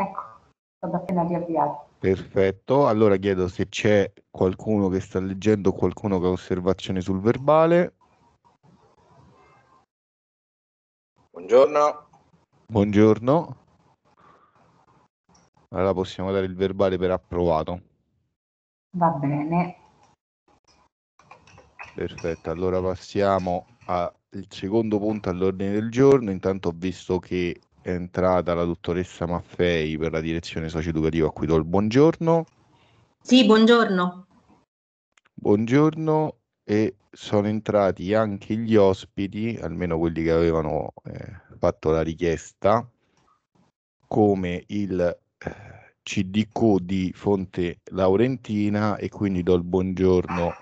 Ecco, sono appena riavviato. Perfetto, allora chiedo se c'è qualcuno che sta leggendo o qualcuno che ha osservazioni sul verbale. Buongiorno. Buongiorno. Allora possiamo dare il verbale per approvato. Va bene. Perfetto, allora passiamo al secondo punto all'ordine del giorno. Intanto ho visto che è entrata la dottoressa Maffei per la direzione socioeducativa a cui do il buongiorno. Sì, buongiorno. Buongiorno e sono entrati anche gli ospiti, almeno quelli che avevano eh, fatto la richiesta, come il eh, CDQ di Fonte Laurentina e quindi do il buongiorno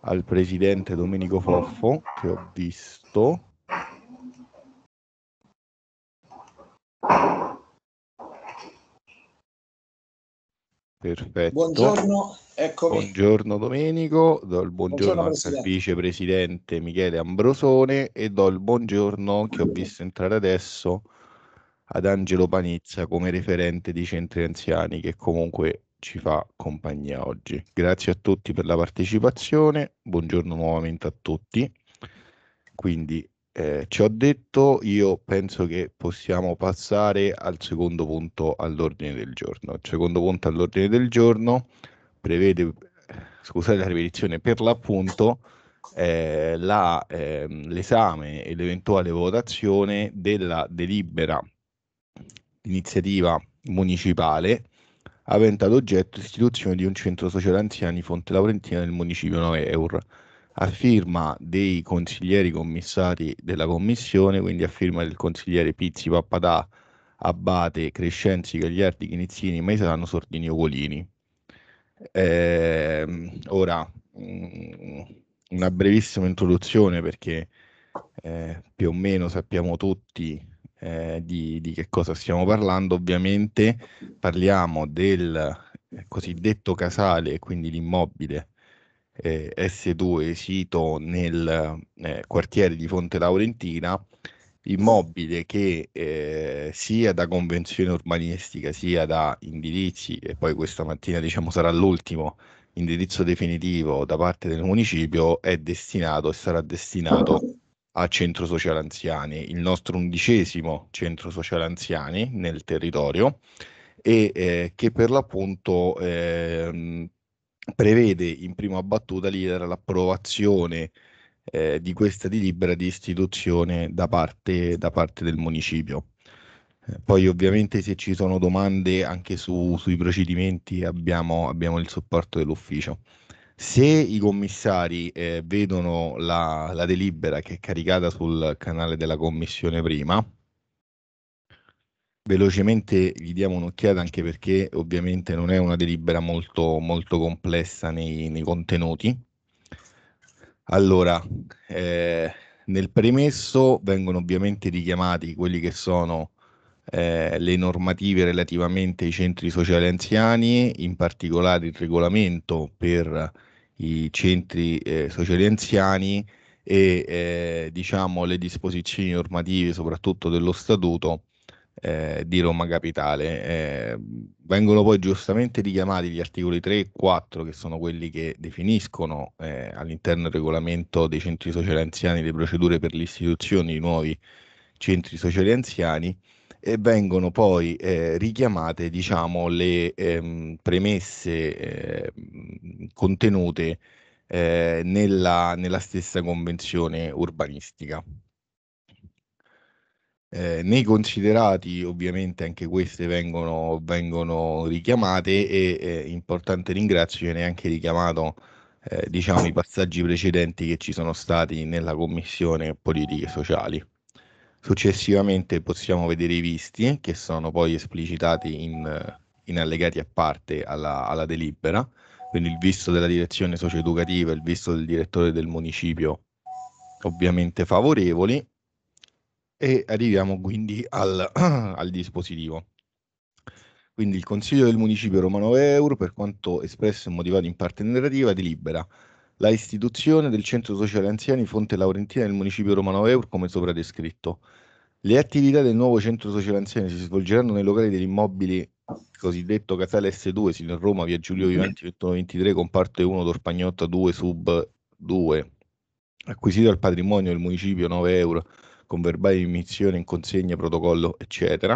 al presidente Domenico Foffo che ho visto Perfetto. Buongiorno, eccomi. Buongiorno Domenico, do il buongiorno, buongiorno al vicepresidente Michele Ambrosone e do il buongiorno che ho visto entrare adesso ad Angelo Panizza come referente di centri anziani che comunque ci fa compagnia oggi. Grazie a tutti per la partecipazione, buongiorno nuovamente a tutti. Quindi eh, ci detto, io penso che possiamo passare al secondo punto all'ordine del giorno. Il secondo punto all'ordine del giorno prevede, scusate la ripetizione, per l'appunto eh, la, eh, l'esame e l'eventuale votazione della delibera iniziativa municipale avente ad oggetto l'istituzione di un centro sociale anziani Fonte Laurentina nel municipio 9 Euro a firma dei consiglieri commissari della commissione, quindi a firma del consigliere Pizzi, Pappadà, Abate, Crescenzi, Gagliardi, Chinizzini, Maesano, Sordini Ugolini. Eh, ora, mm, una brevissima introduzione perché eh, più o meno sappiamo tutti eh, di, di che cosa stiamo parlando. Ovviamente parliamo del eh, cosiddetto casale, quindi l'immobile eh, S2 sito nel eh, quartiere di Fonte Laurentina, immobile che eh, sia da convenzione urbanistica sia da indirizzi, e poi questa mattina diciamo sarà l'ultimo indirizzo definitivo da parte del municipio, è destinato e sarà destinato a centro sociale anziani, il nostro undicesimo centro sociale anziani nel territorio e eh, che per l'appunto eh, prevede in prima battuta l'iter l'approvazione eh, di questa delibera di istituzione da parte, da parte del municipio. Eh, poi ovviamente se ci sono domande anche su, sui procedimenti abbiamo, abbiamo, il supporto dell'ufficio. Se i commissari eh, vedono la, la delibera che è caricata sul canale della commissione prima, Velocemente gli diamo un'occhiata anche perché ovviamente non è una delibera molto, molto complessa nei, nei contenuti. Allora, eh, nel premesso vengono ovviamente richiamati quelli che sono eh, le normative relativamente ai centri sociali anziani, in particolare il regolamento per i centri eh, sociali anziani e eh, diciamo le disposizioni normative soprattutto dello statuto eh, di Roma Capitale. Eh, vengono poi giustamente richiamati gli articoli 3 e 4 che sono quelli che definiscono eh, all'interno del regolamento dei centri sociali anziani le procedure per l'istituzione di nuovi centri sociali anziani e vengono poi eh, richiamate diciamo, le ehm, premesse ehm, contenute eh, nella, nella stessa convenzione urbanistica eh, nei considerati ovviamente anche queste vengono, vengono richiamate e eh, importante ringrazio viene anche richiamato eh, diciamo, i passaggi precedenti che ci sono stati nella commissione politiche sociali. Successivamente possiamo vedere i visti che sono poi esplicitati in, in allegati a parte alla, alla delibera, quindi il visto della direzione socioeducativa, il visto del direttore del municipio ovviamente favorevoli e arriviamo quindi al, al dispositivo. Quindi il Consiglio del Municipio Romano Euro, per quanto espresso e motivato in parte narrativa, delibera la istituzione del Centro Sociale Anziani Fonte Laurentina del Municipio Romano Euro, come sopra descritto. Le attività del nuovo Centro Sociale Anziani si svolgeranno nei locali degli immobili cosiddetto Casale S2, Sino Roma, via Giulio mm-hmm. Viventi 2123, comparte 1, Torpagnotta 2, Sub 2, acquisito al patrimonio del Municipio 9 euro con verbale di emissione in consegna, protocollo, eccetera.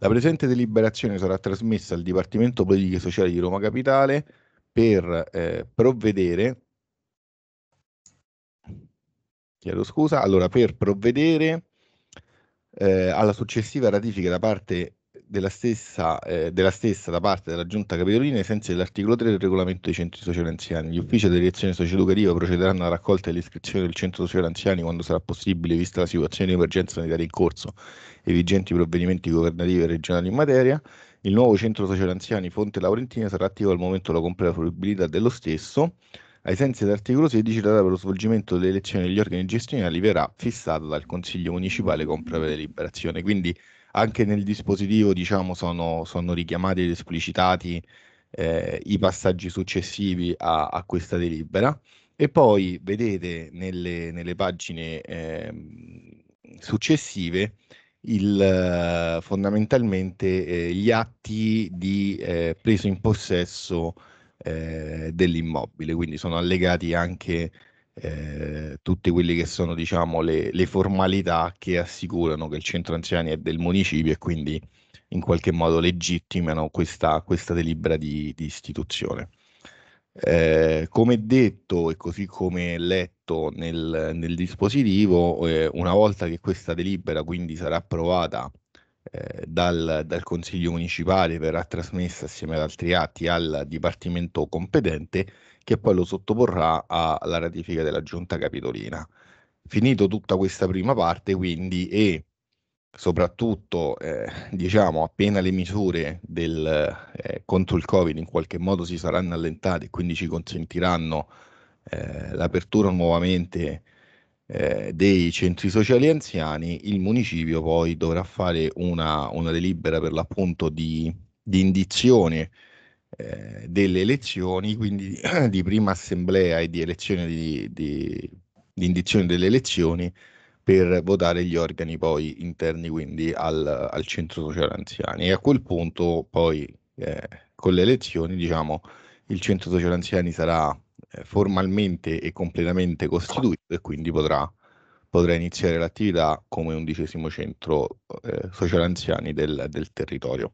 La presente deliberazione sarà trasmessa al Dipartimento Politiche Sociali di Roma Capitale per eh, provvedere chiedo scusa, allora per provvedere eh, alla successiva ratifica da parte della stessa, eh, della stessa, da parte della Giunta Capitolina ai sensi dell'articolo 3 del regolamento dei centri sociali anziani. Gli mm. uffici della direzione socioeducativa procederanno alla raccolta e all'iscrizione del centro sociale anziani quando sarà possibile, vista la situazione di emergenza sanitaria in corso e vigenti provvedimenti governativi e regionali in materia. Il nuovo centro sociale anziani Fonte Laurentina sarà attivo al momento della completa fruibilità dello stesso. Ai sensi dell'articolo 16, la data per lo svolgimento delle elezioni degli organi gestionali verrà fissata dal Consiglio Municipale con previa deliberazione. Quindi anche nel dispositivo diciamo, sono, sono richiamati ed esplicitati eh, i passaggi successivi a, a, questa delibera e poi vedete nelle, nelle pagine eh, successive il, eh, fondamentalmente eh, gli atti di eh, preso in possesso eh, dell'immobile, quindi sono allegati anche eh, tutte quelle che sono diciamo, le, le, formalità che assicurano che il centro anziani è del municipio e quindi in qualche modo legittimano questa, questa delibera di, di istituzione. Eh, come detto e così come letto nel, nel dispositivo, eh, una volta che questa delibera quindi sarà approvata eh, dal, dal, Consiglio Municipale, verrà trasmessa assieme ad altri atti al Dipartimento competente, che poi lo sottoporrà alla ratifica della giunta capitolina. Finito tutta questa prima parte, quindi, e soprattutto eh, diciamo appena le misure del, eh, contro il covid in qualche modo si saranno allentate e quindi ci consentiranno eh, l'apertura nuovamente eh, dei centri sociali anziani il municipio poi dovrà fare una, una delibera per l'appunto di, di indizione eh, delle elezioni, quindi di prima assemblea e di elezione di, di, di indizione delle elezioni per votare gli organi poi interni quindi al, al centro sociale anziani e a quel punto poi eh, con le elezioni diciamo il centro sociale anziani sarà eh, formalmente e completamente costituito e quindi potrà, potrà iniziare l'attività come undicesimo centro eh, sociale anziani del, del territorio.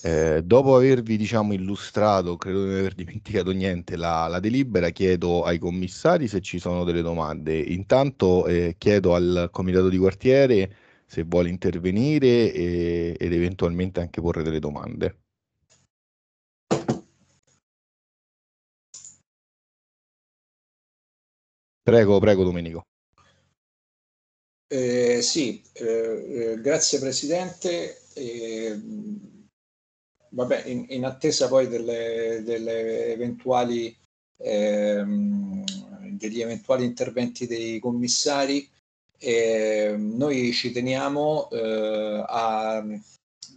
Eh, dopo avervi diciamo, illustrato, credo di non aver dimenticato niente, la, la, delibera, chiedo ai commissari se ci sono delle domande. Intanto eh, chiedo al comitato di quartiere se vuole intervenire e, ed eventualmente anche porre delle domande. Prego, prego Domenico. Eh, sì, eh, eh, grazie Presidente vabbè, in, in, attesa poi delle, delle eventuali, ehm, degli eventuali interventi dei commissari, eh, noi ci teniamo eh, a,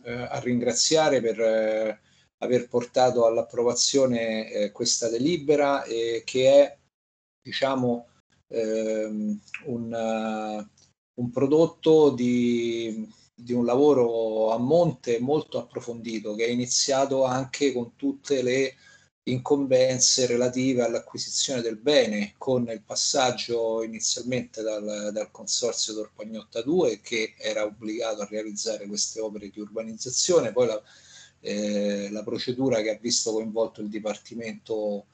eh, a, ringraziare per eh, aver portato all'approvazione eh, questa delibera che è, diciamo, ehm, un, un prodotto di di un lavoro a monte molto approfondito che è iniziato anche con tutte le incombenze relative all'acquisizione del bene con il passaggio inizialmente dal, dal consorzio Torpagnotta 2 che era obbligato a realizzare queste opere di urbanizzazione, poi la, eh, la procedura che ha visto coinvolto il Dipartimento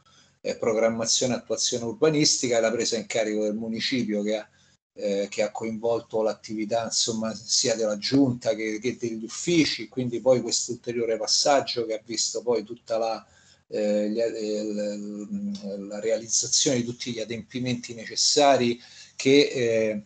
eh, Programmazione Attuazione Urbanistica e la presa in carico del municipio che ha eh, che ha coinvolto l'attività insomma, sia della giunta che, che, degli uffici, quindi poi questo ulteriore passaggio che ha visto poi tutta la, eh, la, eh, la realizzazione di tutti gli adempimenti necessari che eh,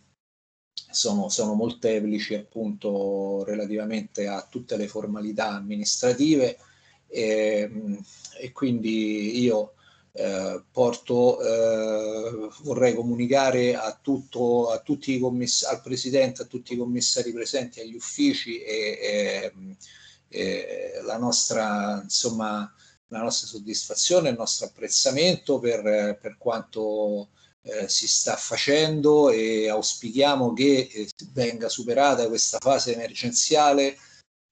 sono, sono molteplici appunto relativamente a tutte le formalità amministrative e, mm, e quindi io eh, porto, eh, vorrei comunicare a tutto, a tutti i commissari, al Presidente, a tutti i commissari presenti, agli uffici e, e, e la, nostra, insomma, la nostra soddisfazione, il nostro apprezzamento per, per quanto eh, si sta facendo e auspichiamo che eh, venga superata questa fase emergenziale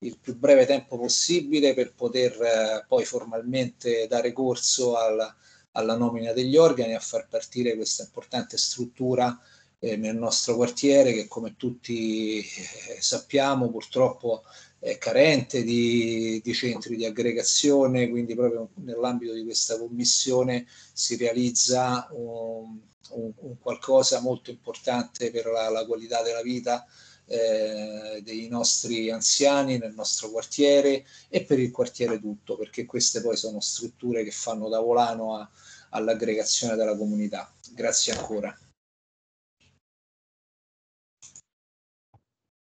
il più breve tempo possibile per poter eh, poi formalmente dare corso alla, alla nomina degli organi, a far partire questa importante struttura eh, nel nostro quartiere che come tutti eh, sappiamo purtroppo è carente di, di centri di aggregazione, quindi proprio nell'ambito di questa commissione si realizza un, un, un qualcosa molto importante per la, la qualità della vita eh, dei nostri anziani nel nostro quartiere e per il quartiere tutto, perché queste poi sono strutture che fanno da volano a, all'aggregazione della comunità. Grazie ancora.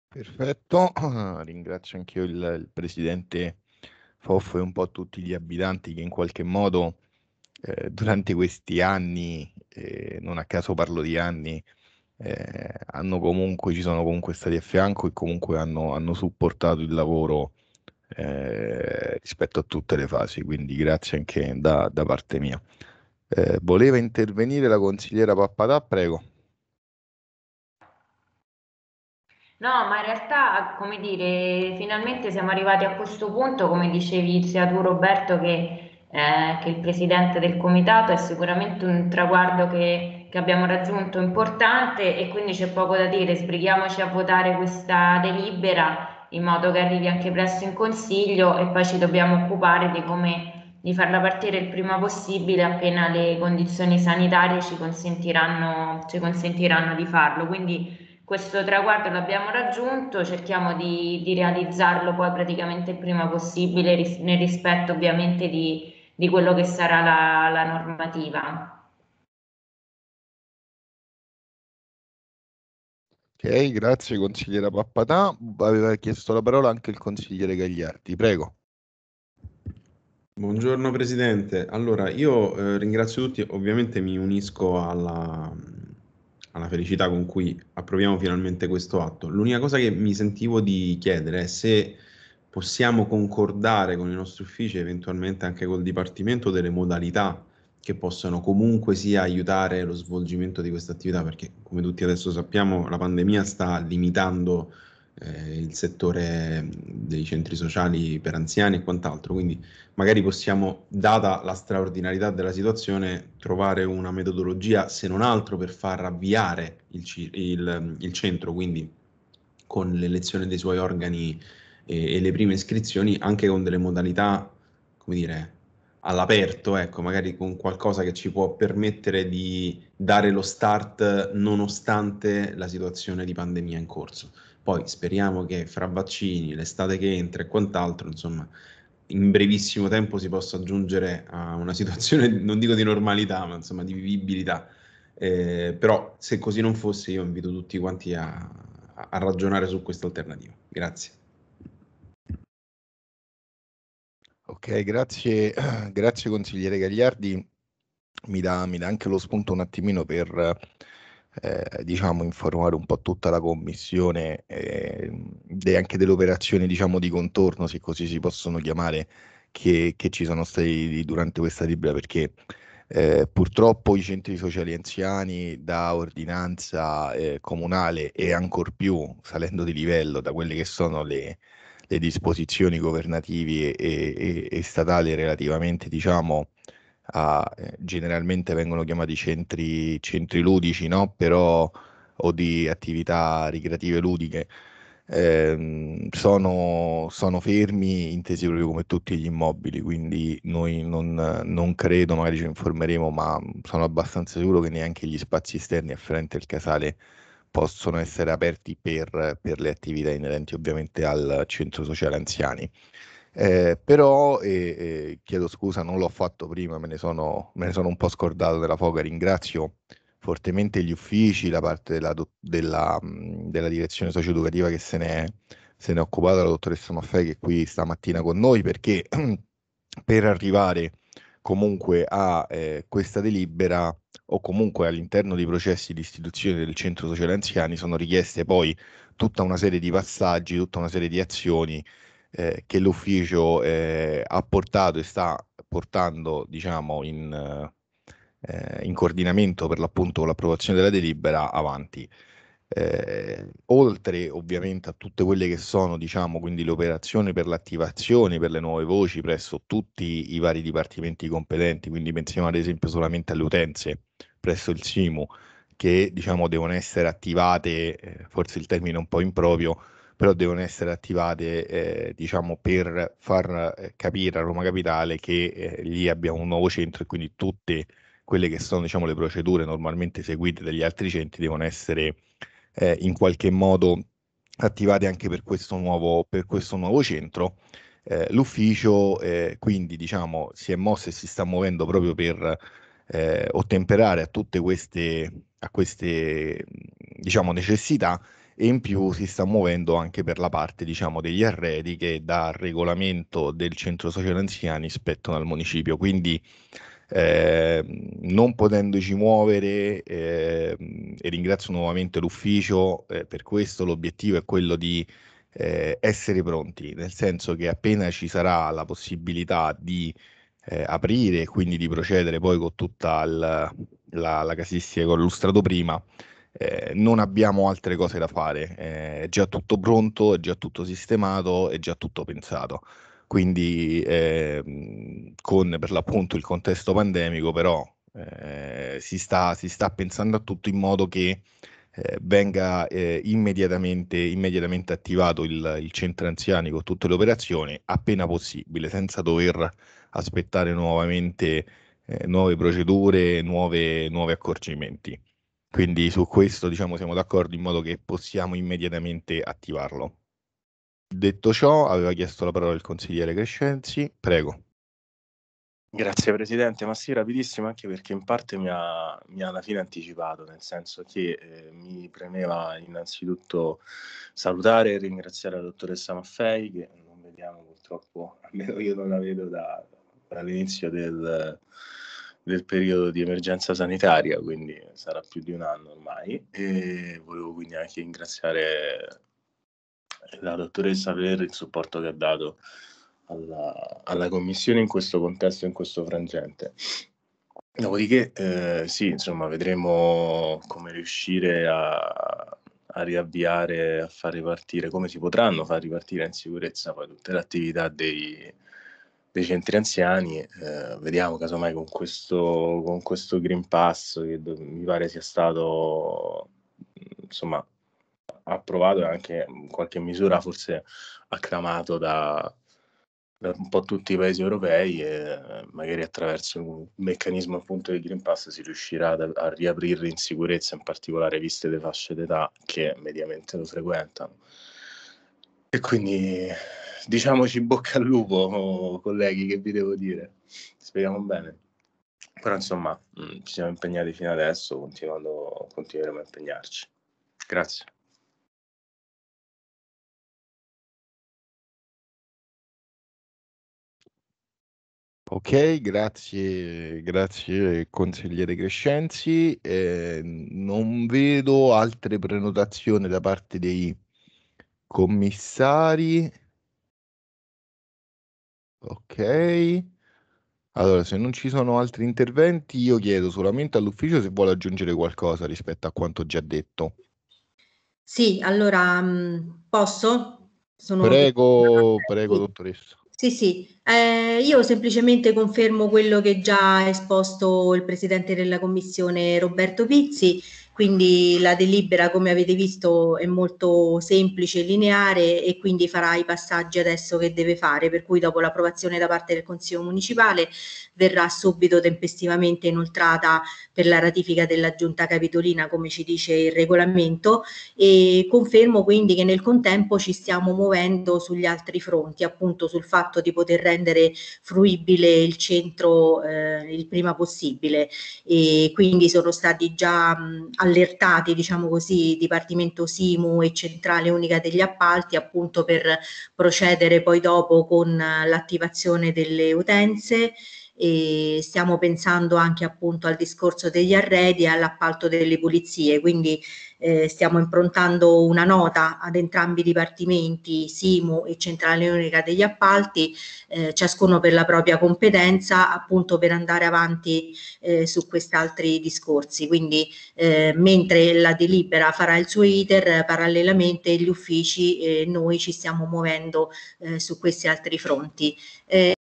Perfetto, ringrazio anch'io il, il presidente Foffo e un po' tutti gli abitanti che in qualche modo eh, durante questi anni, eh, non a caso parlo di anni, eh, hanno comunque, ci sono comunque stati a fianco e comunque hanno, hanno supportato il lavoro eh, rispetto a tutte le fasi, quindi grazie anche da, da parte mia. Eh, voleva intervenire la consigliera Pappadà, prego. No, ma in realtà, come dire, finalmente siamo arrivati a questo punto, come dicevi sia tu Roberto che, eh, che il presidente del comitato, è sicuramente un traguardo che che abbiamo raggiunto importante e quindi c'è poco da dire, sbrighiamoci a votare questa delibera in modo che arrivi anche presto in consiglio e poi ci dobbiamo occupare di come di farla partire il prima possibile appena le condizioni sanitarie ci consentiranno, ci consentiranno di farlo. Quindi questo traguardo l'abbiamo raggiunto, cerchiamo di, di realizzarlo poi praticamente il prima possibile ris- nel rispetto ovviamente di, di quello che sarà la, la normativa. Ok, grazie consigliera Pappatà. Aveva chiesto la parola anche il consigliere Gagliardi, prego. Buongiorno Presidente, allora io eh, ringrazio tutti, ovviamente mi unisco alla, alla felicità con cui approviamo finalmente questo atto. L'unica cosa che mi sentivo di chiedere è se possiamo concordare con i nostri uffici, eventualmente anche col Dipartimento, delle modalità che possono comunque sia aiutare lo svolgimento di questa attività, perché come tutti adesso sappiamo la pandemia sta limitando eh, il settore dei centri sociali per anziani e quant'altro, quindi magari possiamo, data la straordinarietà della situazione, trovare una metodologia, se non altro, per far avviare il, il, il centro, quindi con l'elezione dei suoi organi e, eh, e le prime iscrizioni, anche con delle modalità, come dire, all'aperto, ecco, magari con qualcosa che ci può permettere di dare lo start nonostante la situazione di pandemia in corso. Poi speriamo che fra vaccini, l'estate che entra e quant'altro, insomma, in brevissimo tempo si possa aggiungere a una situazione, non dico di normalità, ma insomma di vivibilità. Eh, però se così non fosse io invito tutti quanti a, a ragionare su questa alternativa. Grazie. Ok, grazie, grazie consigliere Gagliardi. Mi dà, mi dà, anche lo spunto un attimino per eh, diciamo, informare un po' tutta la commissione eh, e anche delle operazioni diciamo, di contorno, se così si possono chiamare, che, che ci sono state durante questa libera, perché eh, purtroppo i centri sociali anziani da ordinanza eh, comunale e ancor più salendo di livello da quelle che sono le, le disposizioni governativi e, e, e statali relativamente, diciamo, a, eh, generalmente vengono chiamati centri, centri ludici, no? Però, o di attività ricreative ludiche, eh, sono, sono, fermi, intesi proprio come tutti gli immobili, quindi noi non, non, credo, magari ci informeremo, ma sono abbastanza sicuro che neanche gli spazi esterni afferenti al casale possono essere aperti per, per le attività inerenti ovviamente al centro sociale anziani. Eh, però eh, eh, chiedo scusa, non l'ho fatto prima, me ne, sono, me ne, sono, un po' scordato della foga. Ringrazio fortemente gli uffici, la parte della, della, mm, della direzione socioeducativa che se ne, è, se ne è occupata, la dottoressa Maffei che è qui stamattina con noi, perché per arrivare comunque a eh, questa delibera o comunque all'interno dei processi di istituzione del centro sociale anziani sono richieste poi tutta una serie di passaggi, tutta una serie di azioni eh, che l'ufficio eh, ha portato e sta portando diciamo in, eh, in coordinamento per l'appunto con l'approvazione della delibera avanti eh, oltre ovviamente a tutte quelle che sono, diciamo, quindi le operazioni per l'attivazione, per le nuove voci presso tutti i vari dipartimenti competenti, quindi pensiamo ad esempio solamente alle utenze presso il SIMU, che diciamo devono essere attivate, eh, forse il termine è un po' improprio, però devono essere attivate eh, diciamo per far eh, capire a Roma Capitale che eh, lì abbiamo un nuovo centro e quindi tutte quelle che sono diciamo, le procedure normalmente seguite dagli altri centri devono essere eh, in qualche modo attivate anche per questo nuovo, per questo nuovo centro. Eh, l'ufficio eh, quindi diciamo, si è mosso e si sta muovendo proprio per eh, ottemperare a tutte queste, a queste diciamo, necessità e in più si sta muovendo anche per la parte diciamo, degli arredi che da regolamento del centro sociale anziani spettano al municipio quindi Ehm, non potendoci muovere, eh, e ringrazio nuovamente l'ufficio eh, per questo, l'obiettivo è quello di eh, essere pronti, nel senso che appena ci sarà la possibilità di eh, aprire e quindi di procedere poi con tutta il, la, la casistica che ho illustrato prima, eh, non abbiamo altre cose da fare, eh, è già tutto pronto, è già tutto sistemato, è già tutto pensato quindi eh, con per l'appunto il contesto pandemico però eh, si, sta, si, sta, pensando a tutto in modo che eh, venga eh, immediatamente, immediatamente, attivato il, il, centro anziani con tutte le operazioni appena possibile senza dover aspettare nuovamente eh, nuove procedure, nuove, nuovi accorgimenti. Quindi su questo diciamo, siamo d'accordo in modo che possiamo immediatamente attivarlo. Detto ciò, aveva chiesto la parola il consigliere Crescenzi. Prego. Grazie Presidente, ma sì, rapidissimo anche perché in parte mi ha, mi ha alla fine anticipato, nel senso che eh, mi premeva innanzitutto salutare e ringraziare la dottoressa Maffei, che non vediamo purtroppo, almeno io non la vedo da, dall'inizio del, del, periodo di emergenza sanitaria, quindi sarà più di un anno ormai, e volevo quindi anche ringraziare la dottoressa per il supporto che ha dato alla, alla commissione in questo contesto, in questo frangente. Dopodiché, eh, sì, insomma, vedremo come riuscire a, a, riavviare, a far ripartire, come si potranno far ripartire in sicurezza poi tutte le attività dei, dei centri anziani. Eh, vediamo casomai con questo, con questo Green Pass, che mi pare sia stato insomma approvato e anche in qualche misura forse acclamato da, da un po' tutti i paesi europei e eh, magari attraverso un meccanismo appunto di Green Pass si riuscirà a, a riaprirli in sicurezza, in particolare viste le fasce d'età che mediamente lo frequentano. E quindi diciamoci bocca al lupo, colleghi, che vi devo dire. Speriamo bene. Però insomma, mm, ci siamo impegnati fino adesso, continueremo a impegnarci. Grazie. Ok, grazie, grazie consigliere Crescenzi. Eh, non vedo altre prenotazioni da parte dei commissari. Ok. Allora, se non ci sono altri interventi, io chiedo solamente all'ufficio se vuole aggiungere qualcosa rispetto a quanto già detto. Sì, allora mm, posso? Sono... Prego, prego, dottoressa. Sì, sì, eh, io semplicemente confermo quello che già ha esposto il Presidente della Commissione Roberto Pizzi quindi la delibera come avete visto è molto semplice e lineare e quindi farà i passaggi adesso che deve fare per cui dopo l'approvazione da parte del Consiglio Municipale verrà subito tempestivamente inoltrata per la ratifica della Giunta Capitolina come ci dice il regolamento e confermo quindi che nel contempo ci stiamo muovendo sugli altri fronti appunto sul fatto di poter rendere fruibile il centro eh, il prima possibile e quindi sono stati già mh, allertati, diciamo così, Dipartimento Simu e Centrale Unica degli Appalti, appunto per procedere poi dopo con l'attivazione delle utenze e stiamo pensando anche appunto al discorso degli arredi e all'appalto delle pulizie, quindi eh, stiamo improntando una nota ad entrambi i dipartimenti, SIMU e Centrale Unica degli Appalti, eh, ciascuno per la propria competenza, appunto per andare avanti eh, su questi altri discorsi. Quindi eh, mentre la delibera farà il suo iter, parallelamente gli uffici e eh, noi ci stiamo muovendo eh, su questi altri fronti.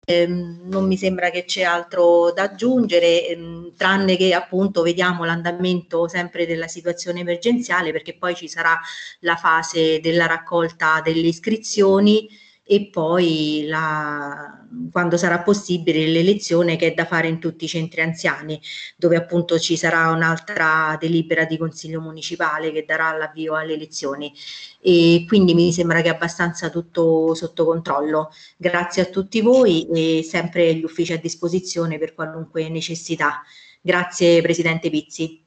Ehm, non mi sembra che c'è altro da aggiungere, ehm, tranne che appunto vediamo l'andamento sempre della situazione emergenziale, perché poi ci sarà la fase della raccolta delle iscrizioni e poi la, quando sarà possibile l'elezione che è da fare in tutti i centri anziani, dove appunto ci sarà un'altra delibera di consiglio municipale che darà l'avvio alle elezioni. E quindi mi sembra che è abbastanza tutto sotto controllo. Grazie a tutti voi e sempre gli uffici a disposizione per qualunque necessità. Grazie Presidente Pizzi.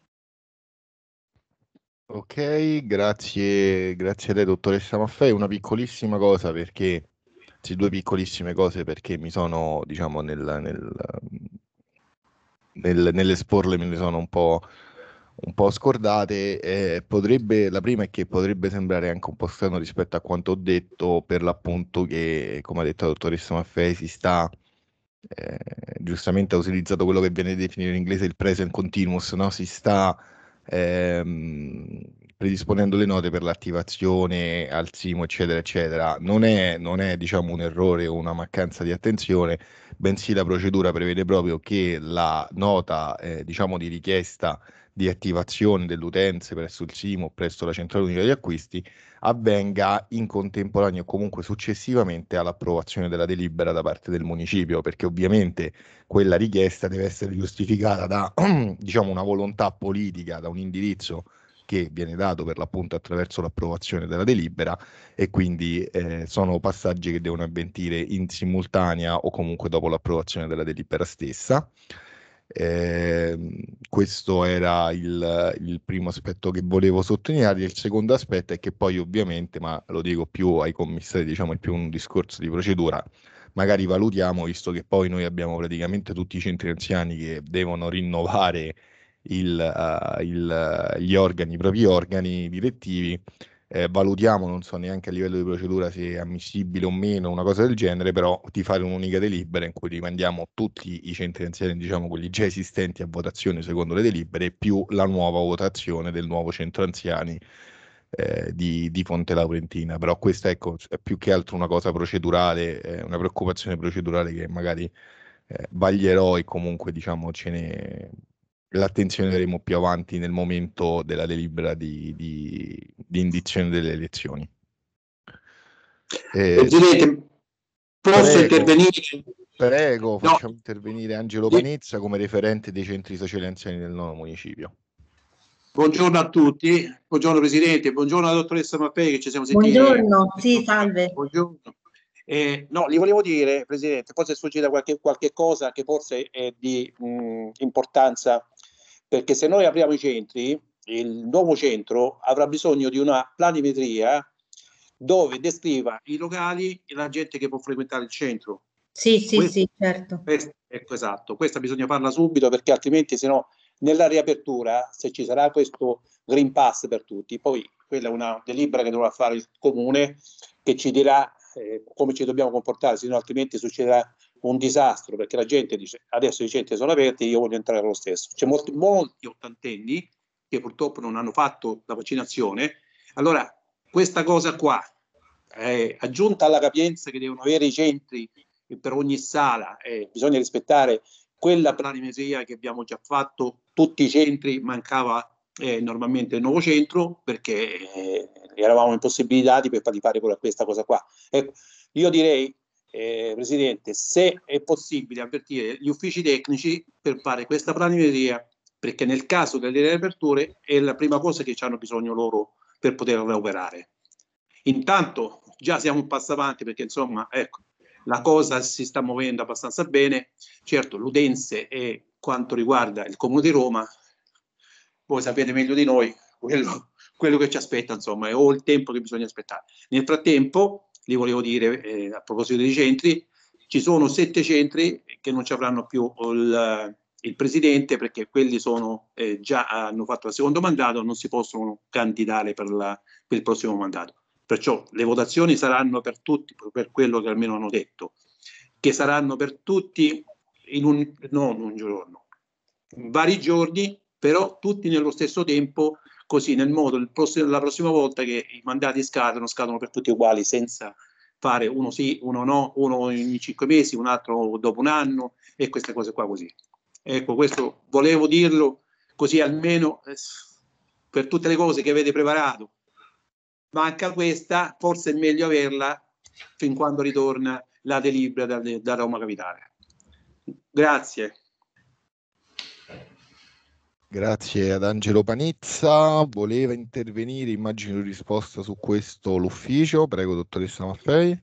Ok, grazie, grazie a te dottoressa Maffei. Una piccolissima cosa perché, sì, due piccolissime cose perché mi sono, diciamo, nel, nel, nel, nell'esporle me ne sono un po', un po scordate. Eh, potrebbe, la prima è che potrebbe sembrare anche un po' strano rispetto a quanto ho detto, per l'appunto che, come ha detto la dottoressa Maffei, si sta... Eh, giustamente ha utilizzato quello che viene definito in inglese il present continuous, no? si sta ehm, predisponendo le note per l'attivazione al simo, eccetera, eccetera. Non è, non è diciamo, un errore o una mancanza di attenzione, bensì la procedura prevede proprio che la nota eh, diciamo, di richiesta di attivazione dell'utenza presso il SIMO o presso la centrale unica di acquisti avvenga in contemporanea o comunque successivamente all'approvazione della delibera da parte del municipio, perché ovviamente quella richiesta deve essere giustificata da diciamo, una volontà politica, da un indirizzo che viene dato per l'appunto attraverso l'approvazione della delibera e quindi eh, sono passaggi che devono avvenire in simultanea o comunque dopo l'approvazione della delibera stessa. Eh, questo era il, il, primo aspetto che volevo sottolineare. Il secondo aspetto è che poi ovviamente, ma lo dico più ai commissari, diciamo è più un discorso di procedura, magari valutiamo, visto che poi noi abbiamo praticamente tutti i centri anziani che devono rinnovare il, uh, il, gli organi, i propri organi direttivi, eh, valutiamo, non so neanche a livello di procedura se è ammissibile o meno, una cosa del genere, però di fare un'unica delibera in cui rimandiamo tutti i centri anziani, diciamo quelli già esistenti a votazione secondo le delibere, più la nuova votazione del nuovo centro anziani eh, di, di, Ponte Laurentina. Però questa ecco, è più che altro una cosa procedurale, eh, una preoccupazione procedurale che magari eh, baglierò e comunque diciamo ce ne l'attenzioneremo più avanti nel momento della delibera di, di, di indizione delle elezioni. Eh, Presidente, posso prego, intervenire? Prego, facciamo no. intervenire Angelo Panezza come referente dei centri sociali anziani del nono municipio. Buongiorno a tutti, buongiorno Presidente, buongiorno alla dottoressa Maffei che ci siamo sentiti. Buongiorno, sì, salve. Buongiorno. Eh, no, gli volevo dire, Presidente, forse è sfuggita qualche, qualche, cosa che forse è di mh, importanza perché se noi apriamo i centri, il nuovo centro avrà bisogno di una planimetria dove descriva i locali e la gente che può frequentare il centro. Sì, sì, questo, sì, certo. Questo, ecco, esatto, questa bisogna farla subito perché altrimenti se no nella riapertura, se ci sarà questo Green Pass per tutti, poi quella è una delibera che dovrà fare il comune che ci dirà eh, come ci dobbiamo comportare, se no altrimenti succederà un disastro perché la gente dice adesso i centri sono aperti io voglio entrare lo stesso. C'è molti, molti ottantenni che purtroppo non hanno fatto la vaccinazione. Allora questa cosa qua, eh, aggiunta alla capienza che devono avere i centri per ogni sala, eh, bisogna rispettare quella planimesia che abbiamo già fatto, tutti i centri, mancava eh, normalmente il nuovo centro perché eh, eravamo impossibilitati per fare quella, questa cosa qua. Ecco, io direi eh, Presidente, se è possibile avvertire gli uffici tecnici per fare questa planimetria, perché nel caso delle riaperture è la prima cosa che hanno bisogno loro per poter operare. Intanto già siamo un passo avanti perché insomma, ecco, la cosa si sta muovendo abbastanza bene. Certo, l'udense è quanto riguarda il Comune di Roma, voi sapete meglio di noi quello, quello che ci aspetta, insomma, è o il tempo che bisogna aspettare. Nel frattempo, li volevo dire eh, a proposito dei centri, ci sono sette centri che non ci avranno più eh, il, il presidente perché quelli sono, eh, già hanno fatto il secondo mandato, non si possono candidare per, la, per il prossimo mandato. Perciò le votazioni saranno per tutti, per quello che almeno hanno detto, che saranno per tutti in un, non un giorno, vari giorni, però tutti nello stesso tempo così nel modo prossimo, la prossima volta che i mandati scadono, scadono per tutti uguali senza fare uno sì, uno no, uno ogni cinque mesi, un altro dopo un anno e queste cose qua così. Ecco, questo volevo dirlo così almeno eh, per tutte le cose che avete preparato. Manca questa, forse è meglio averla fin quando ritorna la delibera da, da Roma Capitale. Grazie. Grazie ad Angelo Panizza. Voleva intervenire, immagino, risposta su questo l'ufficio. Prego, dottoressa Maffei.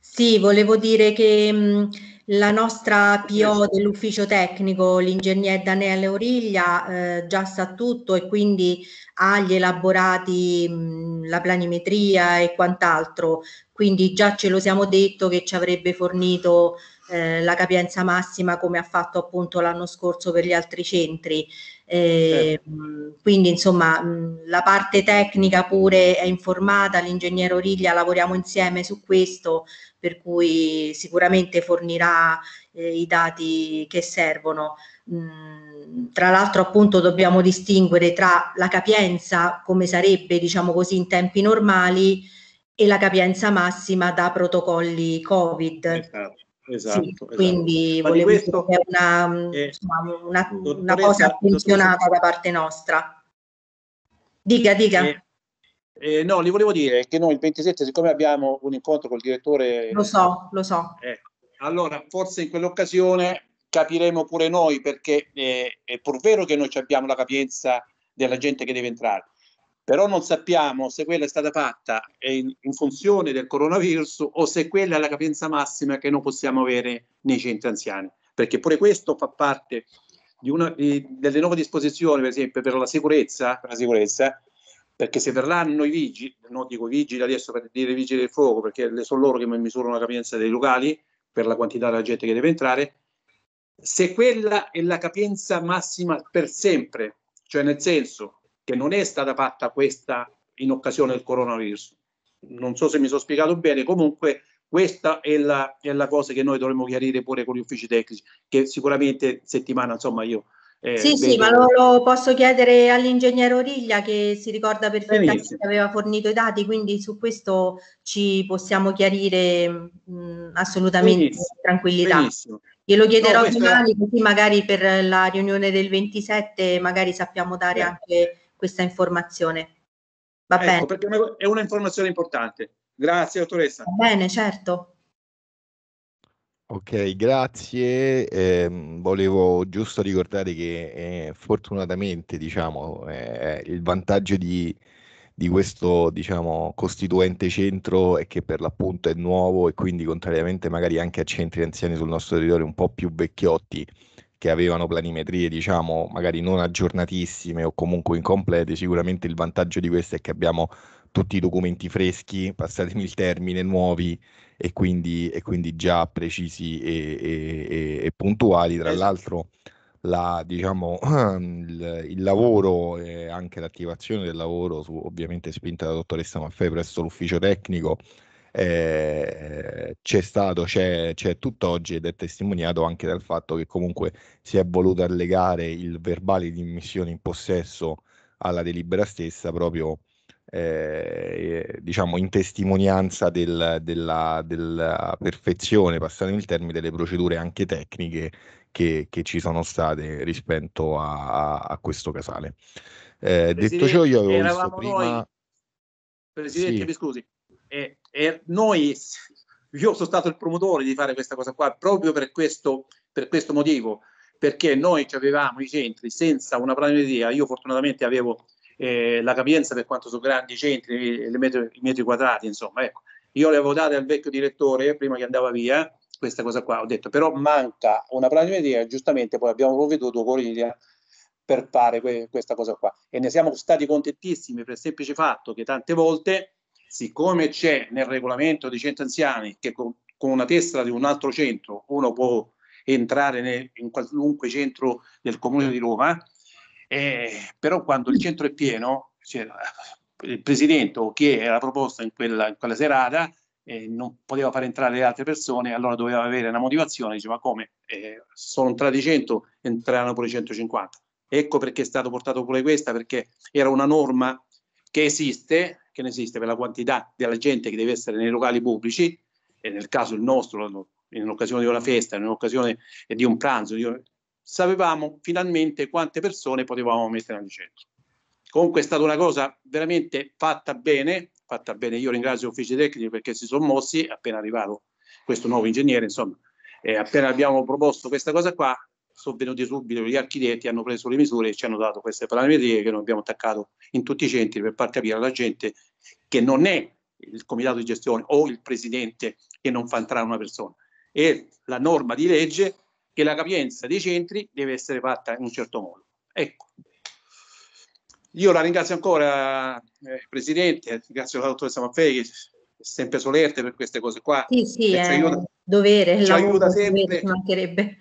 Sì, volevo dire che mh, la nostra PO dell'ufficio tecnico, l'ingegner Daniele Origlia, eh, già sa tutto e quindi ha gli elaborati mh, la planimetria e quant'altro. Quindi già ce lo siamo detto che ci avrebbe fornito eh, la capienza massima come ha fatto appunto l'anno scorso per gli altri centri. Eh, certo. Mm, quindi insomma mh, mm, la parte tecnica pure è informata, l'ingegnere Origlia lavoriamo insieme su questo, per cui sicuramente fornirà eh, i dati che servono. Mm, tra l'altro appunto dobbiamo distinguere tra la capienza come sarebbe diciamo così in tempi normali e la capienza massima da protocolli Covid. Esatto. Esatto, sì, esatto. Quindi Ma volevo questo, dire una, eh, insomma, una, una cosa attenzionata da parte nostra. Dica, dica. Eh, eh, no, li volevo dire che noi il 27, siccome abbiamo un incontro col direttore... Lo so, lo so. Ecco, allora, forse in quell'occasione capiremo pure noi perché eh, è pur vero che noi abbiamo la capienza della gente che deve entrare, però non sappiamo se quella è stata fatta eh, in, in, funzione del coronavirus o se quella è la capienza massima che non possiamo avere nei centri anziani, perché pure questo fa parte di una, di, delle nuove disposizioni, per esempio, per la sicurezza, per la sicurezza perché se verranno i vigili, non dico i vigili adesso per dire i vigili del fuoco, perché sono loro che misurano la capienza dei locali per la quantità della gente che deve entrare, se quella è la capienza massima per sempre, cioè nel senso che non è stata fatta questa in occasione del coronavirus. Non so se mi sono spiegato bene, comunque questa è la, è la cosa che noi dovremmo chiarire pure con gli uffici tecnici, che sicuramente settimana, insomma, io... Eh, sì, vedo... sì, ma lo, lo, posso chiedere all'ingegnere Origlia che si ricorda perfettamente Benissimo. che aveva fornito i dati, quindi su questo ci possiamo chiarire mh, assolutamente Benissimo. tranquillità. Benissimo. Glielo chiederò no, domani, è... così magari per la riunione del 27 magari sappiamo dare Beh. anche questa informazione. Va ecco, bene. Perché è un'informazione importante. Grazie, dottoressa. Va bene, certo. Ok, grazie. Eh, volevo giusto ricordare che eh, fortunatamente diciamo, eh, il vantaggio di, di questo diciamo, costituente centro è che per l'appunto è nuovo e quindi contrariamente magari anche a centri anziani sul nostro territorio un po' più vecchiotti, che avevano planimetrie, diciamo, magari non aggiornatissime o comunque incomplete, sicuramente il vantaggio di questo è che abbiamo tutti i documenti freschi, passatemi il termine, nuovi e quindi, e quindi già precisi e, e, e puntuali. Tra esatto. l'altro, la, diciamo, il, il, lavoro e anche l'attivazione del lavoro, su, ovviamente spinta dalla dottoressa Maffei presso l'ufficio tecnico, eh, c'è stato, c'è, c'è tutt'oggi ed è testimoniato anche dal fatto che comunque si è voluto allegare il verbale di immissione in possesso alla delibera stessa proprio eh, diciamo in testimonianza del, della, della, perfezione, passando il termine, delle procedure anche tecniche che, che ci sono state rispetto a, a questo casale. Eh, detto ciò, io avevo visto prima... Noi. Presidente, sì. mi scusi, e, e noi, io sono stato il promotore di fare questa cosa qua proprio per questo, per questo motivo, perché noi avevamo i centri senza una planimetria, io fortunatamente avevo eh, la capienza per quanto sono grandi i centri, i metri, i metri quadrati, insomma, ecco. Io le avevo date al vecchio direttore prima che andava via, questa cosa qua, ho detto però manca una planimetria, giustamente poi abbiamo provveduto con l'idea per fare que- questa cosa qua e ne siamo stati contentissimi per il semplice fatto che tante volte siccome c'è nel regolamento dei centri anziani che con, con una tessera di un altro centro uno può entrare nel, in qualunque centro del comune di Roma, eh, però quando il centro è pieno, cioè, il presidente o chi era proposto in quella, in quella serata eh, non poteva far entrare le altre persone, allora doveva avere una motivazione, diceva come eh, sono entrati 100, entreranno pure 150. Ecco perché è stato portato pure questa, perché era una norma che esiste, che ne esiste per la quantità della gente che deve essere nei locali pubblici, e nel caso il nostro, in occasione di una festa, in occasione di un pranzo, di... sapevamo finalmente quante persone potevamo mettere al centro. Comunque è stata una cosa veramente fatta bene, fatta bene. Io ringrazio gli uffici tecnici perché si sono mossi appena arrivato questo nuovo ingegnere, insomma, eh, appena abbiamo proposto questa cosa qua, sono venuti subito gli architetti, hanno preso le misure e ci hanno dato queste parametrie che noi abbiamo attaccato in tutti i centri per far capire alla gente che non è il comitato di gestione o il presidente che non fa entrare una persona, è la norma di legge che la capienza dei centri deve essere fatta in un certo modo. Ecco. Io la ringrazio ancora, eh, Presidente, ringrazio la dottoressa Maffei, che è sempre solerte per queste cose qua. Sì, sì, è eh, dovere. Ci aiuta sempre. Dovere, ci mancherebbe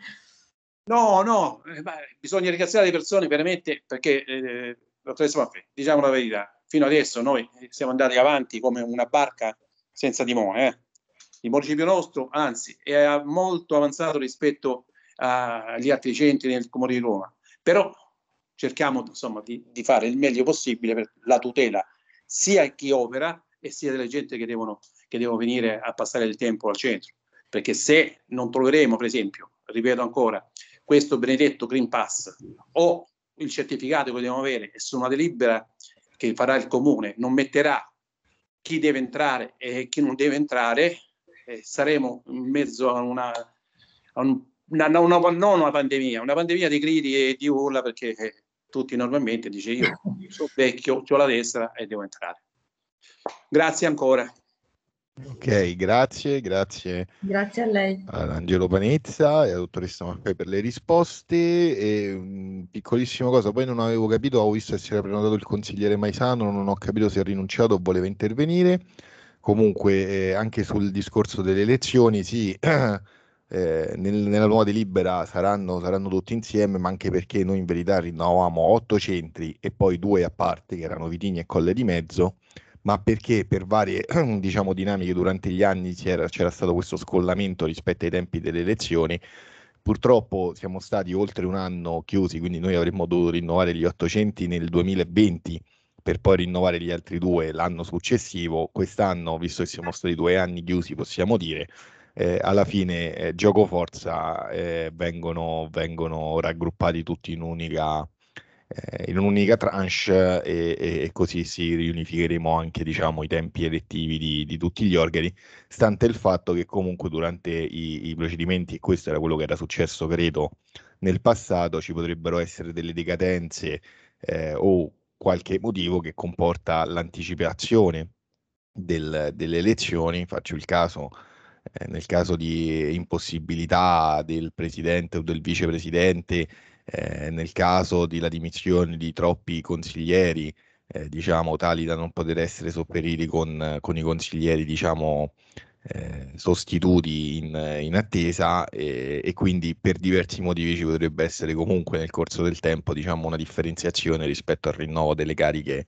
No, no, eh, bisogna ringraziare le persone veramente perché, eh, dottoressa Maffè, diciamo la verità, fino adesso noi siamo andati avanti come una barca senza timone. Eh. Il municipio nostro, anzi, è molto avanzato rispetto agli altri centri nel Comune di Roma, però cerchiamo insomma, di, di fare il meglio possibile per la tutela sia di chi opera e sia delle gente che devono, che devono venire a passare del tempo al centro. Perché se non troveremo, per esempio, ripeto ancora, questo benedetto Green Pass o il certificato che dobbiamo avere e su una delibera che farà il comune non metterà chi deve entrare e chi non deve entrare, eh, saremo in mezzo a una, a un, una, una, una, non una pandemia, una pandemia di gridi e di urla perché eh, tutti normalmente dice io sono vecchio, ho la destra e devo entrare. Grazie ancora. Ok, grazie, grazie. Grazie a lei. Ad Angelo Panezza e alla dottoressa Marcai per le risposte. E, mm, piccolissima cosa, poi non avevo capito, ho visto che si era prenotato il consigliere Maisano, non ho capito se ha rinunciato o voleva intervenire. Comunque, eh, anche sul discorso delle elezioni, sì, eh, nel, nella nuova delibera saranno, saranno tutti insieme, ma anche perché noi in verità rinnovavamo otto centri e poi due a parte, che erano Vitigni e Colle di Mezzo ma perché per varie diciamo, dinamiche durante gli anni c'era, c'era stato questo scollamento rispetto ai tempi delle elezioni. Purtroppo siamo stati oltre un anno chiusi, quindi noi avremmo dovuto rinnovare gli 800 nel 2020 per poi rinnovare gli altri due l'anno successivo. Quest'anno, visto che siamo stati due anni chiusi, possiamo dire, eh, alla fine eh, gioco forza eh, vengono, vengono raggruppati tutti in un'unica eh, in un'unica tranche e, e, così si riunificheremo anche diciamo, i tempi elettivi di, di, tutti gli organi, stante il fatto che comunque durante i, i, procedimenti, e questo era quello che era successo credo nel passato, ci potrebbero essere delle decadenze eh, o qualche motivo che comporta l'anticipazione del, delle elezioni, faccio il caso eh, nel caso di impossibilità del presidente o del vicepresidente eh, nel caso della dimissione di troppi consiglieri, eh, diciamo, tali da non poter essere sopperiti con, con i consiglieri, diciamo, eh, sostituti in, in attesa e, e, quindi per diversi motivi ci potrebbe essere comunque nel corso del tempo, diciamo, una differenziazione rispetto al rinnovo delle cariche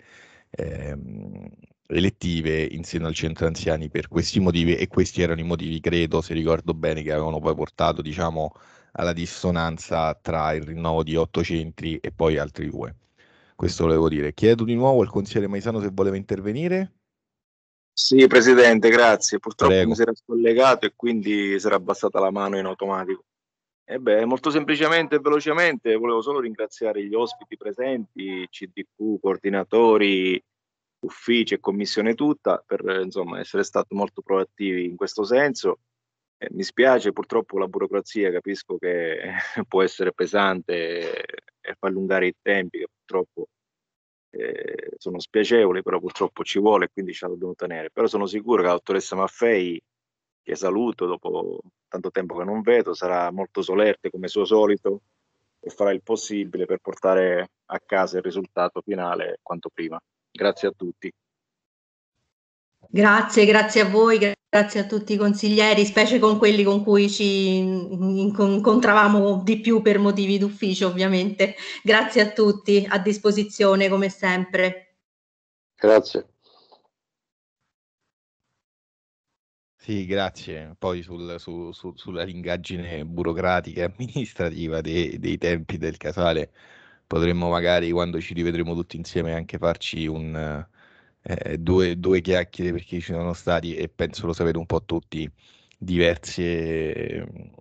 ehm, elettive in seno al centro anziani per questi motivi e questi erano i motivi, credo, se ricordo bene, che avevano poi portato, diciamo, alla dissonanza tra il rinnovo di otto centri e poi altri due. Questo volevo dire. Chiedo di nuovo al consigliere Maisano se voleva intervenire. Sì, Presidente, grazie. Purtroppo Prego. mi si era scollegato e quindi si era abbassata la mano in automatico. E beh, molto semplicemente e velocemente volevo solo ringraziare gli ospiti presenti, CDQ, coordinatori, uffici e commissione tutta per insomma, essere stati molto proattivi in questo senso eh, mi spiace purtroppo la burocrazia, capisco che può essere pesante e fa allungare i tempi che purtroppo eh, sono spiacevoli, però purtroppo ci vuole e quindi ce la dobbiamo tenere. Però sono sicuro che la dottoressa Maffei, che saluto dopo tanto tempo che non vedo, sarà molto solerte come suo solito e farà il possibile per portare a casa il risultato finale quanto prima. Grazie a tutti. Grazie, grazie a voi. Grazie a tutti i consiglieri, specie con quelli con cui ci incontravamo di più per motivi d'ufficio ovviamente. Grazie a tutti, a disposizione come sempre. Grazie. Sì, grazie. Poi sul, su, su, sulla lungaggine burocratica e amministrativa dei, dei tempi del casale potremmo magari quando ci rivedremo tutti insieme anche farci un eh, due, due, chiacchiere perché ci sono stati, e penso lo sapete un po' tutti, diverse, ehm,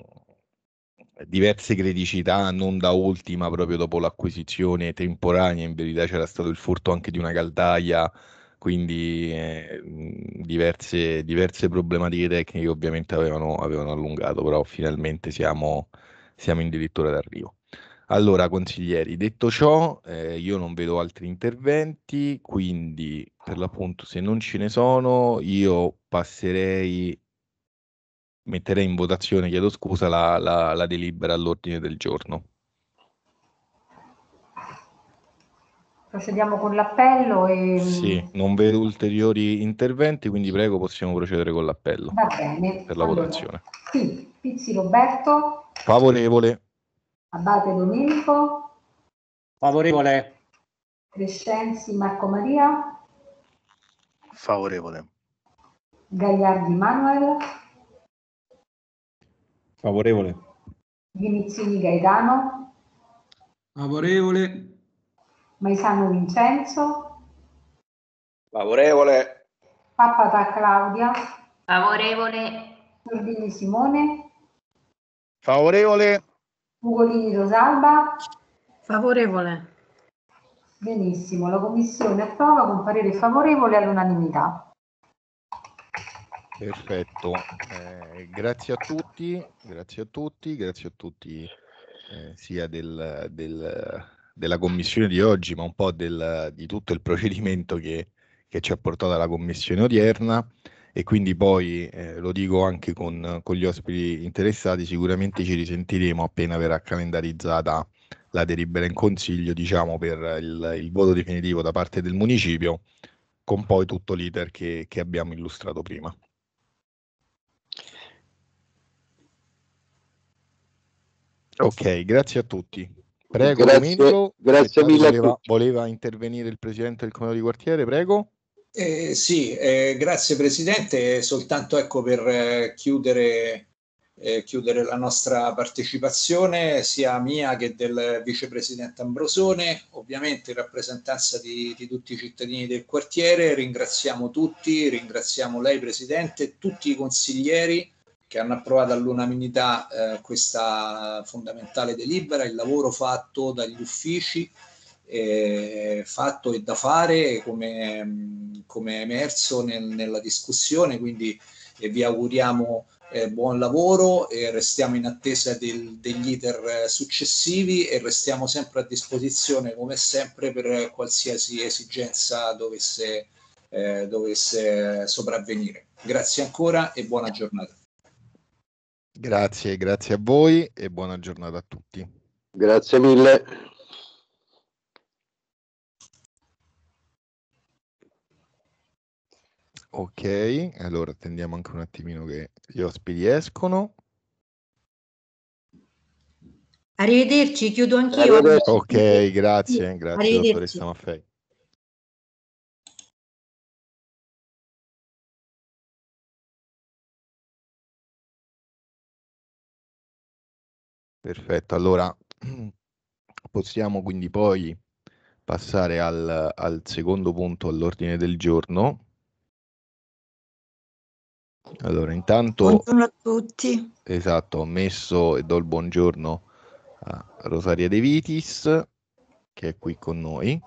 diverse criticità, non da ultima proprio dopo l'acquisizione temporanea, in verità c'era stato il furto anche di una caldaia, quindi eh, diverse, diverse, problematiche tecniche ovviamente avevano, avevano allungato, però finalmente siamo, siamo addirittura d'arrivo. Allora, consiglieri, detto ciò, eh, io non vedo altri interventi, quindi per l'appunto se non ce ne sono, io passerei, metterei in votazione, chiedo scusa, la, la, la delibera all'ordine del giorno. Procediamo con l'appello e... Sì, non vedo ulteriori interventi, quindi prego possiamo procedere con l'appello. Va bene. Per la allora, votazione. Sì, Pizzi Roberto. Favorevole. Abate Domenico. Favorevole. Crescenzi Marco Maria. Favorevole. Gagliardi Manuel. Favorevole. Vinizzini Gaetano. Favorevole. Maisano Vincenzo. Favorevole. Pappata Claudia. Favorevole. Tordini Simone. Favorevole. Ugolini Rosalba? Favorevole. Benissimo, la Commissione approva con parere favorevole all'unanimità. Perfetto, eh, grazie a tutti, grazie a tutti, grazie a tutti eh, sia del, del, della commissione di oggi ma un po' del, di tutto il procedimento che, che ci ha portato alla commissione odierna e quindi poi eh, lo dico anche con, con, gli ospiti interessati, sicuramente ci risentiremo appena verrà calendarizzata la delibera in consiglio diciamo, per il, il voto definitivo da parte del municipio, con poi tutto l'iter che, che abbiamo illustrato prima. Ok, grazie a tutti. Prego, grazie, grazie mille. Voleva, voleva intervenire il presidente del comune di quartiere, prego. Eh, sì, eh, grazie Presidente. Soltanto ecco, per eh, eh, chiudere, la nostra partecipazione, sia mia che del Vicepresidente Ambrosone, ovviamente in rappresentanza di, di tutti i cittadini del quartiere. Ringraziamo tutti, ringraziamo lei Presidente, tutti i consiglieri che hanno approvato all'unanimità eh, questa fondamentale delibera, il lavoro fatto dagli uffici eh, fatto e da fare come, come è emerso nel, nella discussione, quindi eh, vi auguriamo eh, buon lavoro e restiamo in attesa del, degli iter eh, successivi e restiamo sempre a disposizione come sempre per qualsiasi esigenza dovesse, eh, dovesse sopravvenire. Grazie ancora e buona giornata. Grazie, grazie a voi e buona giornata a tutti. Grazie mille. Ok, allora attendiamo anche un attimino che gli ospiti escono. Arrivederci, chiudo anch'io. Ok, grazie, grazie dottoressa Maffei. Perfetto, allora possiamo quindi poi passare al, al secondo punto all'ordine del giorno, allora, intanto... Buongiorno a tutti. Esatto, ho messo e do il buongiorno a Rosaria De Vitis, che è qui con noi.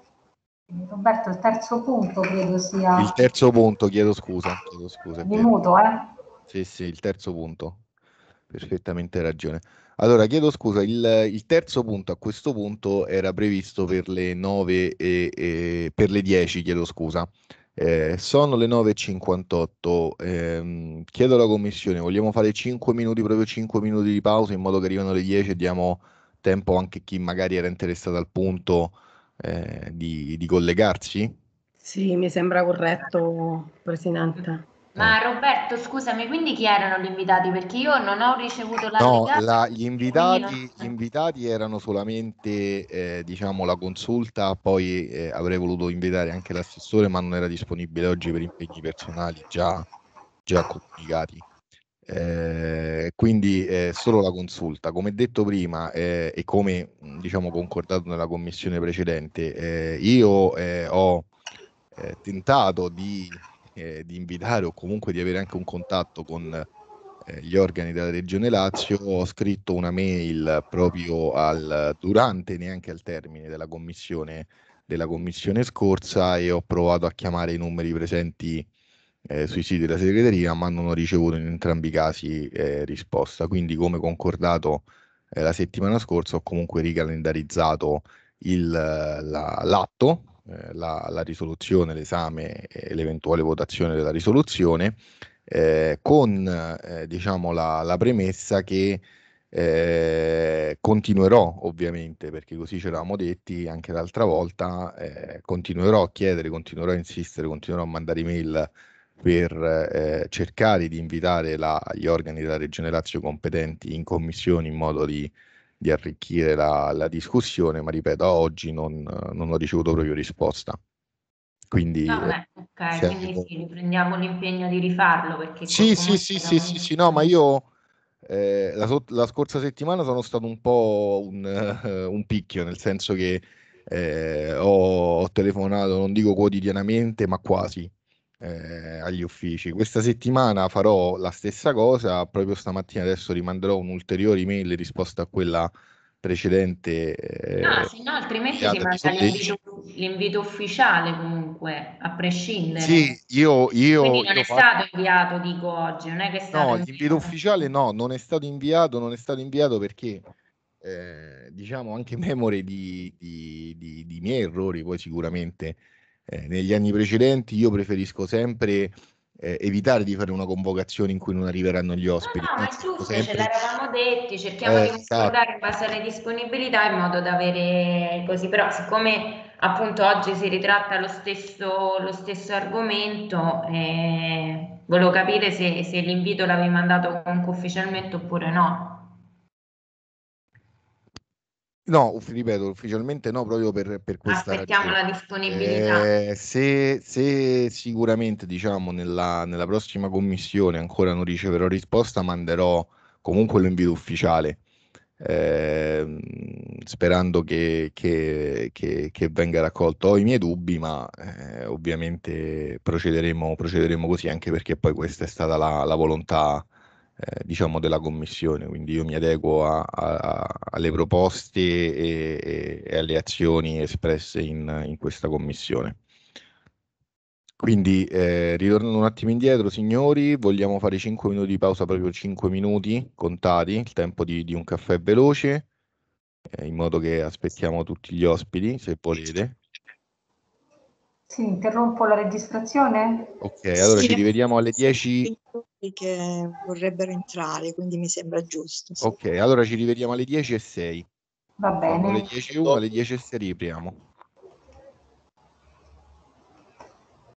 Roberto, il terzo punto credo sia... Il terzo punto, chiedo scusa. Chiedo scusa Di eh? Sì, sì, il terzo punto. Perfettamente ragione. Allora, chiedo scusa, il, il, terzo punto a questo punto era previsto per le 9 e, e per le 10, chiedo scusa. Eh, sono le 9.58, ehm, chiedo alla commissione, vogliamo fare 5 minuti, proprio 5 minuti di pausa in modo che arrivano le 10 e diamo tempo anche a chi magari era interessato al punto eh, di, di collegarsi? Sì, mi sembra corretto, Presidente. Ma eh. Roberto, scusami, quindi chi erano gli invitati? Perché io non ho ricevuto la No, la, gli, invitati, gli, invitati, erano solamente eh, diciamo, la consulta, poi eh, avrei voluto invitare anche l'assessore, ma non era disponibile oggi per impegni personali già, già comunicati. Eh, quindi eh, solo la consulta. Come detto prima eh, e come diciamo concordato nella commissione precedente, eh, io eh, ho tentato di eh, di invitare o comunque di avere anche un contatto con eh, gli organi della Regione Lazio, ho scritto una mail proprio al, durante, neanche al termine della commissione, della commissione scorsa e ho provato a chiamare i numeri presenti eh, sui siti della segreteria, ma non ho ricevuto in entrambi i casi eh, risposta. Quindi, come concordato eh, la settimana scalendarizzato l'atto eh, la, la, risoluzione, l'esame e l'eventuale votazione della risoluzione, eh, con eh, diciamo la, la, premessa che eh, continuerò ovviamente, perché così ci eravamo detti anche l'altra volta, eh, continuerò a chiedere, continuerò a insistere, continuerò a mandare email per eh, cercare di invitare la, gli organi della Regione Lazio competenti in commissione in modo di di arricchire la, la discussione, ma ripeto, oggi non, non, ho ricevuto proprio risposta. Quindi, no, beh, okay, quindi sì, riprendiamo l'impegno di rifarlo. Perché sì, sì, sì, sì, sì, sì, no, ma io... Eh, la, la, scorsa settimana sono stato un po' un, un picchio, nel senso che eh, ho, ho, telefonato, non dico quotidianamente, ma quasi eh, agli uffici. Questa settimana farò la stessa cosa, proprio stamattina adesso rimanderò un'ulteriore email risposta a quella precedente. Eh, ah, sì, no, altrimenti si manda l'invito, l'invito, ufficiale comunque, a prescindere. Sì, io... io Quindi non io è fatto... stato inviato, dico oggi, non è che è stato... No, inviato. l'invito ufficiale no, non è stato inviato, non è stato inviato perché... Eh, diciamo anche memore di, di, di, di miei errori poi sicuramente eh, negli anni precedenti io preferisco sempre eh, evitare di fare una convocazione in cui non arriveranno gli ospiti. No, no, è giusto, sempre... ce l'eravamo detti, cerchiamo eh, di concordare esatto. in base alle disponibilità in modo da avere così, però siccome appunto oggi si ritratta lo stesso, lo stesso argomento, eh, volevo capire se, se l'invito l'avevi mandato comunque ufficialmente oppure no. No, ripeto, ufficialmente no, proprio per, per questa Aspettiamo la disponibilità. Eh, se, se, sicuramente, diciamo, nella, nella, prossima commissione ancora non riceverò risposta, manderò comunque l'invito ufficiale, eh, sperando che, che, che, che, venga raccolto. Ho i miei dubbi, ma eh, ovviamente procederemo, procederemo, così, anche perché poi questa è stata la, la volontà eh, diciamo della commissione, quindi io mi adeguo a, a, alle proposte e, e, alle azioni espresse in, in questa commissione. Quindi eh, ritornando un attimo indietro, signori, vogliamo fare 5 minuti di pausa, proprio 5 minuti contati, il tempo di, di un caffè veloce, eh, in modo che aspettiamo tutti gli ospiti, se volete. Sì, interrompo la registrazione. Ok, allora sì. ci rivediamo alle 10 che vorrebbero entrare, quindi mi sembra giusto. Sì. Ok, allora ci rivediamo alle 10 e 6. Va bene. Alle 10 e alle 10 e 6 riapriamo.